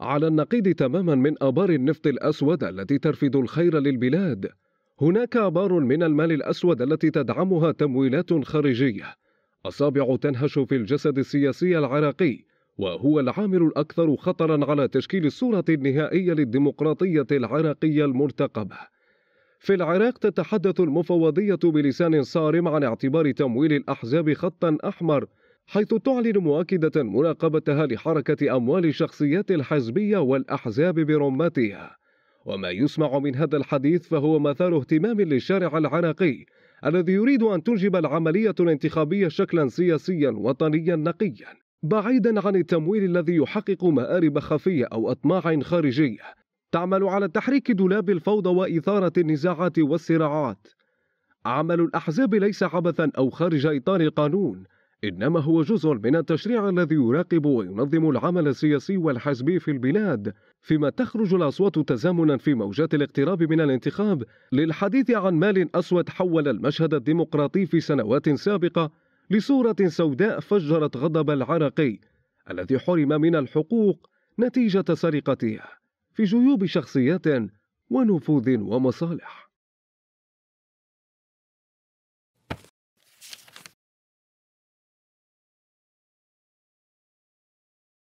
على النقيض تماما من آبار النفط الأسود التي ترفض الخير للبلاد هناك آبار من المال الأسود التي تدعمها تمويلات خارجية أصابع تنهش في الجسد السياسي العراقي وهو العامل الأكثر خطرا على تشكيل الصورة النهائية للديمقراطية العراقية المرتقبة في العراق تتحدث المفوضية بلسان صارم عن اعتبار تمويل الأحزاب خطا أحمر حيث تعلن مؤكدة مراقبتها لحركة أموال الشخصيات الحزبية والأحزاب برمتها وما يسمع من هذا الحديث فهو مثار اهتمام للشارع العراقي الذي يريد أن تنجب العملية الانتخابية شكلا سياسيا وطنيا نقيا بعيدا عن التمويل الذي يحقق مآرب خفية أو أطماع خارجية تعمل على تحريك دولاب الفوضى وإثارة النزاعات والصراعات عمل الأحزاب ليس عبثا أو خارج إطار القانون إنما هو جزء من التشريع الذي يراقب وينظم العمل السياسي والحزبي في البلاد فيما تخرج الأصوات تزامنا في موجات الاقتراب من الانتخاب للحديث عن مال أسود حول المشهد الديمقراطي في سنوات سابقة لصورة سوداء فجرت غضب العراقي الذي حرم من الحقوق نتيجة سرقته في جيوب شخصيات ونفوذ ومصالح